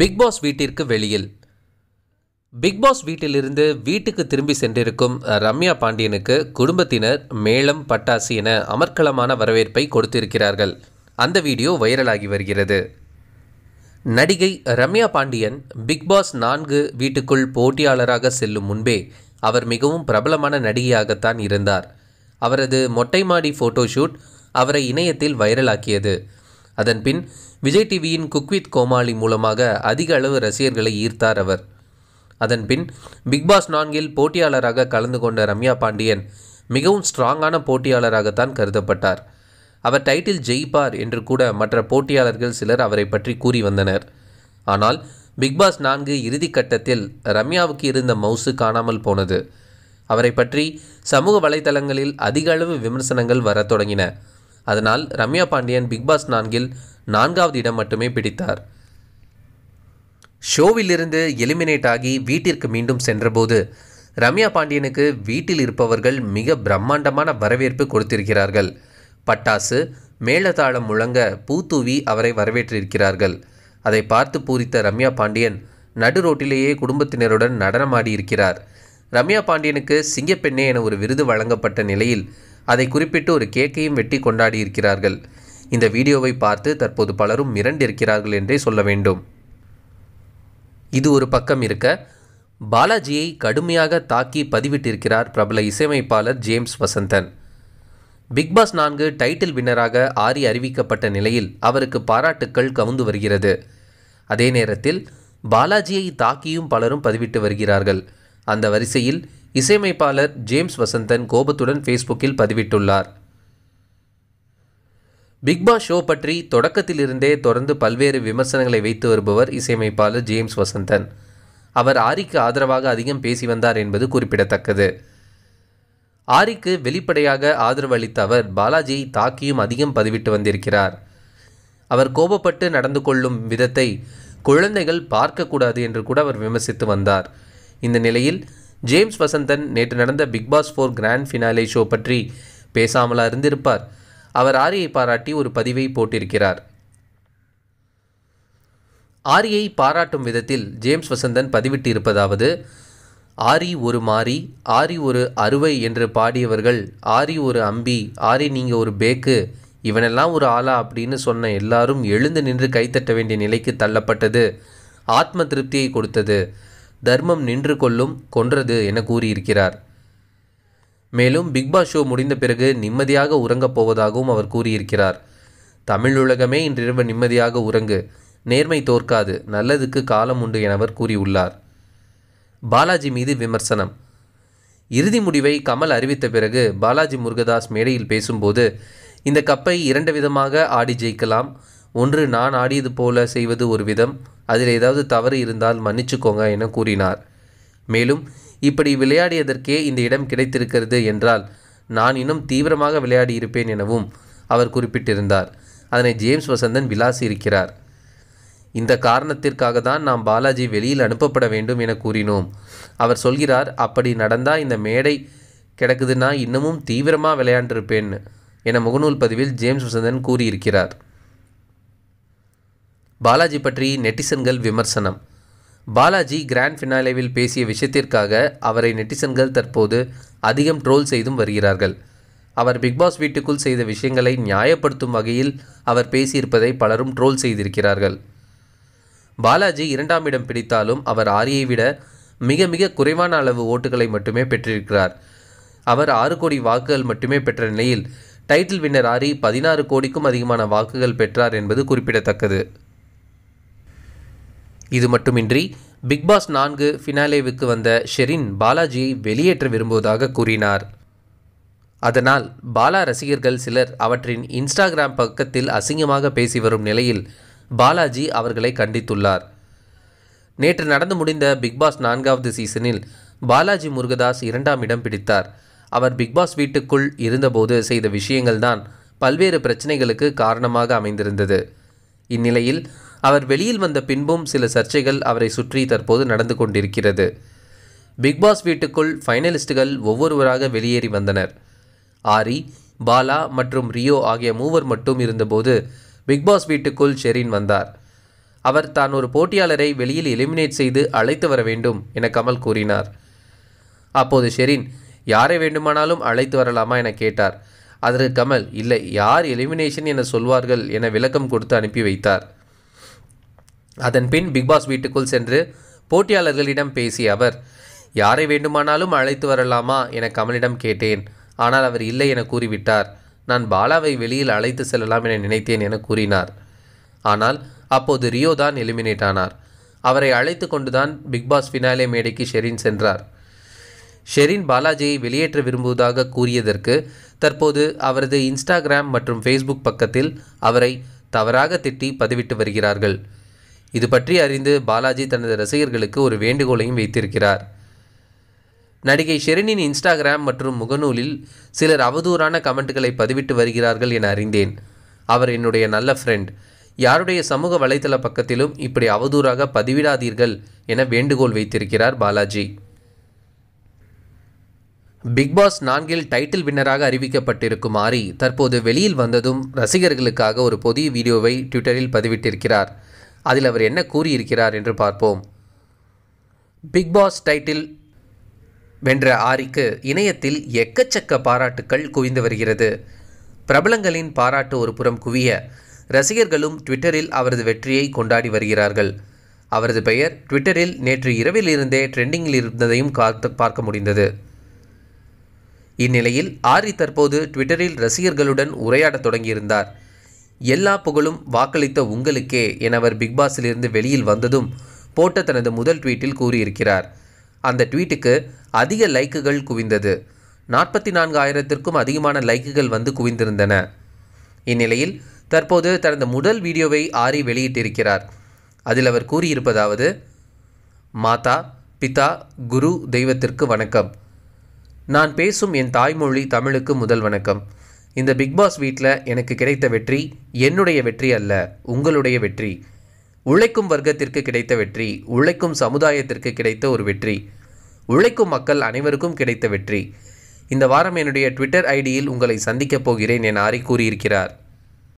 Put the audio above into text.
Bigg Boss வீட்டிற்கு வெளியில் Bigg Boss வீட்டிலிருந்து வீட்டுக்கு திரும்பி சென்றிருக்கும் ரம்யா பாண்டியனுக்கு குடும்பத்தினர் மேளம் பட்டாசு என அமர்க்களமான வரவேற்பை கொடுத்திருக்கிறார்கள் அந்த வீடியோ வைரலாகி வருகிறது நடிகை ரம்யா பாண்டியன் பிக்பாஸ் நான்கு வீட்டுக்குள் போட்டியாளராக செல்லும் முன்பே அவர் மிகவும் பிரபலமான நடிகையாகத்தான் இருந்தார் அவரது மொட்டை மாடி ஃபோட்டோஷூட் அவரை இணையத்தில் வைரலாக்கியது அதன்பின் விஜய் டிவியின் குக்வித் கோமாளி மூலமாக அதிக அளவு ரசிகர்களை ஈர்த்தார் அவர் அதன்பின் பிக்பாஸ் நான்கில் போட்டியாளராக கலந்து கொண்ட ரம்யா பாண்டியன் மிகவும் ஸ்ட்ராங்கான போட்டியாளராகத்தான் கருதப்பட்டார் அவர் டைட்டில் ஜெயிப்பார் என்று கூட மற்ற போட்டியாளர்கள் சிலர் அவரை பற்றி கூறி வந்தனர் ஆனால் பிக்பாஸ் நான்கு இறுதி கட்டத்தில் ரம்யாவுக்கு இருந்த மவுசு காணாமல் போனது அவரை பற்றி சமூக வலைதளங்களில் அதிக அளவு விமர்சனங்கள் வரத் தொடங்கின அதனால் ரம்யா பாண்டியன் பிக்பாஸ் நான்கில் நான்காவது இடம் மட்டுமே பிடித்தார் ஷோவிலிருந்து எலிமினேட் ஆகி வீட்டிற்கு மீண்டும் சென்றபோது ரம்யா பாண்டியனுக்கு வீட்டில் இருப்பவர்கள் மிக பிரம்மாண்டமான வரவேற்பு கொடுத்திருக்கிறார்கள் பட்டாசு மேளதாளம் முழங்க பூத்தூவி அவரை வரவேற்றிருக்கிறார்கள் அதை பார்த்து பூரித்த ரம்யா பாண்டியன் நடு ரோட்டிலேயே குடும்பத்தினருடன் நடனமாடி இருக்கிறார் ரம்யா பாண்டியனுக்கு சிங்கப்பெண்ணே என ஒரு விருது வழங்கப்பட்ட நிலையில் அதை குறிப்பிட்டு ஒரு கேக்கையும் வெட்டி கொண்டாடி இருக்கிறார்கள் இந்த வீடியோவை பார்த்து தற்போது பலரும் மிரண்டிருக்கிறார்கள் என்றே சொல்ல வேண்டும் இது ஒரு பக்கம் இருக்க பாலாஜியை கடுமையாக தாக்கி பதிவிட்டிருக்கிறார் பிரபல இசையமைப்பாளர் ஜேம்ஸ் வசந்தன் பிக்பாஸ் நான்கு டைட்டில் வின்னராக ஆரி அறிவிக்கப்பட்ட நிலையில் அவருக்கு பாராட்டுக்கள் கவுந்து வருகிறது அதே நேரத்தில் பாலாஜியை தாக்கியும் பலரும் பதிவிட்டு வருகிறார்கள் அந்த வரிசையில் இசையமைப்பாளர் ஜேம்ஸ் வசந்தன் கோபத்துடன் ஃபேஸ்புக்கில் பதிவிட்டுள்ளார் பிக்பாஸ் ஷோ பற்றி தொடக்கத்திலிருந்தே தொடர்ந்து பல்வேறு விமர்சனங்களை வைத்து வருபவர் இசையமைப்பாளர் ஜேம்ஸ் வசந்தன் அவர் ஆரிக்கு ஆதரவாக அதிகம் பேசி வந்தார் என்பது குறிப்பிடத்தக்கது ஆரிக்கு வெளிப்படையாக ஆதரவு அளித்த அவர் பாலாஜியை தாக்கியும் அதிகம் பதிவிட்டு வந்திருக்கிறார் அவர் கோபப்பட்டு நடந்து கொள்ளும் விதத்தை குழந்தைகள் பார்க்கக்கூடாது என்று கூட அவர் விமர்சித்து வந்தார் இந்த நிலையில் ஜேம்ஸ் வசந்தன் நேற்று நடந்த Bigg Boss four grand finale show பற்றி பேசாமலா இருந்திருப்பார் அவர் ஆரியை பாராட்டி ஒரு பதிவை போட்டிருக்கிறார் ஆரியை பாராட்டும் விதத்தில் ஜேம்ஸ் வசந்தன் பதிவிட்டு இருப்பதாவது ஆரி ஒரு மாரி ஆரி ஒரு அறுவை என்று பாடியவர்கள் ஆரி ஒரு அம்பி ஆரி நீங்கள் ஒரு பேக்கு இவனெல்லாம் ஒரு ஆளா அப்படின்னு சொன்ன எல்லாரும் எழுந்து நின்று கைத்தட்ட வேண்டிய நிலைக்கு தள்ளப்பட்டது ஆத்ம திருப்தியை கொடுத்தது தர்மம் நின்று கொள்ளும் கொன்றது என கூறியிருக்கிறார் மேலும் பிக்பாஸ் ஷோ முடிந்த பிறகு நிம்மதியாக உறங்கப் போவதாகவும் அவர் கூறியிருக்கிறார் தமிழுலகமே இன்றிரவு நிம்மதியாக உறங்கு நேர்மை தோற்காது நல்லதுக்கு காலம் உண்டு என அவர் கூறியுள்ளார் பாலாஜி மீது விமர்சனம் இறுதி முடிவை கமல் அறிவித்த பிறகு பாலாஜி முருகதாஸ் மேடையில் பேசும்போது இந்த கப்பை இரண்டு விதமாக ஆடி ஜெயிக்கலாம் ஒன்று நான் ஆடியது போல செய்வது ஒரு விதம் அதில் ஏதாவது தவறு இருந்தால் மன்னிச்சுக்கோங்க என கூறினார் மேலும் இப்படி விளையாடியதற்கே இந்த இடம் கிடைத்திருக்கிறது என்றால் நான் இன்னும் தீவிரமாக விளையாடியிருப்பேன் எனவும் அவர் குறிப்பிட்டிருந்தார் அதனை ஜேம்ஸ் வசந்தன் விலாசி இருக்கிறார் இந்த காரணத்திற்காக தான் நாம் பாலாஜி வெளியில் அனுப்பப்பட வேண்டும் என கூறினோம் அவர் சொல்கிறார் அப்படி நடந்தால் இந்த மேடை கிடக்குதுன்னா இன்னமும் தீவிரமாக விளையாண்டிருப்பேன் என முகநூல் பதிவில் ஜேம்ஸ் வசந்தன் கூறியிருக்கிறார் பாலாஜி பற்றி நெட்டிசன்கள் விமர்சனம் பாலாஜி கிராண்ட் ஃபினாலேவில் பேசிய விஷயத்திற்காக அவரை நெட்டிசன்கள் தற்போது அதிகம் ட்ரோல் செய்தும் வருகிறார்கள் அவர் பிக்பாஸ் வீட்டுக்குள் செய்த விஷயங்களை நியாயப்படுத்தும் வகையில் அவர் பேசியிருப்பதை பலரும் ட்ரோல் செய்திருக்கிறார்கள் பாலாஜி இரண்டாம் இடம் பிடித்தாலும் அவர் ஆரியை விட மிக மிக குறைவான அளவு ஓட்டுகளை மட்டுமே பெற்றிருக்கிறார் அவர் ஆறு கோடி வாக்குகள் மட்டுமே பெற்ற நிலையில் டைட்டில் வின்னர் ஆரி பதினாறு கோடிக்கும் அதிகமான வாக்குகள் பெற்றார் என்பது குறிப்பிடத்தக்கது இது மட்டுமின்றி பிக்பாஸ் நான்கு ஃபினாலேவுக்கு வந்த ஷெரின் பாலாஜியை வெளியேற்ற விரும்புவதாக கூறினார் அதனால் பாலா ரசிகர்கள் சிலர் அவற்றின் இன்ஸ்டாகிராம் பக்கத்தில் அசிங்கமாக பேசி வரும் நிலையில் பாலாஜி அவர்களை கண்டித்துள்ளார் நேற்று நடந்து முடிந்த பிக்பாஸ் நான்காவது சீசனில் பாலாஜி முருகதாஸ் இரண்டாம் இடம் பிடித்தார் அவர் பிக்பாஸ் வீட்டுக்குள் இருந்தபோது செய்த விஷயங்கள்தான் பல்வேறு பிரச்சனைகளுக்கு காரணமாக அமைந்திருந்தது இந்நிலையில் அவர் வெளியில் வந்த பின்பும் சில சர்ச்சைகள் அவரை சுற்றி தற்போது நடந்து கொண்டிருக்கிறது பிக்பாஸ் வீட்டுக்குள் ஃபைனலிஸ்டுகள் ஒவ்வொருவராக வெளியேறி வந்தனர் ஆரி பாலா மற்றும் ரியோ ஆகிய மூவர் மட்டும் இருந்தபோது பிக்பாஸ் வீட்டுக்குள் ஷெரீன் வந்தார் அவர் தான் ஒரு போட்டியாளரை வெளியில் எலிமினேட் செய்து அழைத்து வர வேண்டும் என கமல் கூறினார் அப்போது ஷெரீன் யாரை வேண்டுமானாலும் அழைத்து வரலாமா என கேட்டார் அதற்கு கமல் இல்லை யார் எலிமினேஷன் என சொல்வார்கள் என விளக்கம் கொடுத்து அனுப்பி வைத்தார் அதன் பின் பிக்பாஸ் வீட்டுக்குள் சென்று போட்டியாளர்களிடம் பேசிய அவர் யாரை வேண்டுமானாலும் அழைத்து வரலாமா என கமலிடம் கேட்டேன் ஆனால் அவர் இல்லை என கூறிவிட்டார் நான் பாலாவை வெளியில் அழைத்து செல்லலாம் என நினைத்தேன் என கூறினார் ஆனால் அப்போது ரியோ தான் எலிமினேட் ஆனார் அவரை அழைத்து கொண்டுதான் பிக்பாஸ் ஃபினாலே மேடைக்கு ஷெரின் சென்றார் ஷெரின் பாலாஜியை வெளியேற்ற விரும்புவதாக கூறியதற்கு தற்போது அவரது இன்ஸ்டாகிராம் மற்றும் ஃபேஸ்புக் பக்கத்தில் அவரை தவறாக திட்டி பதிவிட்டு வருகிறார்கள் இது பற்றி அறிந்து பாலாஜி தனது ரசிகர்களுக்கு ஒரு வேண்டுகோளையும் வைத்திருக்கிறார் நடிகை ஷெரினின் இன்ஸ்டாகிராம் மற்றும் முகநூலில் சிலர் அவதூறான கமெண்ட்டுகளை பதிவிட்டு வருகிறார்கள் என அறிந்தேன் அவர் என்னுடைய நல்ல ஃப்ரெண்ட் யாருடைய சமூக வலைதள பக்கத்திலும் இப்படி அவதூறாக பதிவிடாதீர்கள் என வேண்டுகோள் வைத்திருக்கிறார் பாலாஜி பிக்பாஸ் நான்கில் டைட்டில் வின்னராக அறிவிக்கப்பட்டிருக்கும் ஆரி தற்போது வெளியில் வந்ததும் ரசிகர்களுக்காக ஒரு புதிய வீடியோவை ட்விட்டரில் பதிவிட்டிருக்கிறார் அதில் அவர் என்ன கூறியிருக்கிறார் என்று பார்ப்போம் பிக் பாஸ் டைட்டில் வென்ற ஆரிக்கு இணையத்தில் எக்கச்சக்க பாராட்டுக்கள் குவிந்து வருகிறது பிரபலங்களின் பாராட்டு ஒரு புறம் குவிய ரசிகர்களும் ட்விட்டரில் அவரது வெற்றியை கொண்டாடி வருகிறார்கள் அவரது பெயர் ட்விட்டரில் நேற்று இரவில் இருந்தே ட்ரெண்டிங்கில் இருந்ததையும் காத்து பார்க்க முடிந்தது இந்நிலையில் ஆரி தற்போது ட்விட்டரில் ரசிகர்களுடன் உரையாடத் தொடங்கியிருந்தார் எல்லா புகழும் வாக்களித்த உங்களுக்கே என அவர் பிக்பாஸிலிருந்து வெளியில் வந்ததும் போட்ட தனது முதல் ட்வீட்டில் கூறியிருக்கிறார் அந்த ட்வீட்டுக்கு அதிக லைக்குகள் குவிந்தது நாற்பத்தி நான்கு ஆயிரத்திற்கும் அதிகமான லைக்குகள் வந்து குவிந்திருந்தன இந்நிலையில் தற்போது தனது முதல் வீடியோவை ஆரி வெளியிட்டிருக்கிறார் அதில் அவர் கூறியிருப்பதாவது மாதா பிதா குரு தெய்வத்திற்கு வணக்கம் நான் பேசும் என் தாய்மொழி தமிழுக்கு முதல் வணக்கம் இந்த பிக்பாஸ் வீட்டில் எனக்கு கிடைத்த வெற்றி என்னுடைய வெற்றி அல்ல உங்களுடைய வெற்றி உழைக்கும் வர்க்கத்திற்கு கிடைத்த வெற்றி உழைக்கும் சமுதாயத்திற்கு கிடைத்த ஒரு வெற்றி உழைக்கும் மக்கள் அனைவருக்கும் கிடைத்த வெற்றி இந்த வாரம் என்னுடைய ட்விட்டர் ஐடியில் உங்களை சந்திக்கப் போகிறேன் என ஆரி கூறியிருக்கிறார்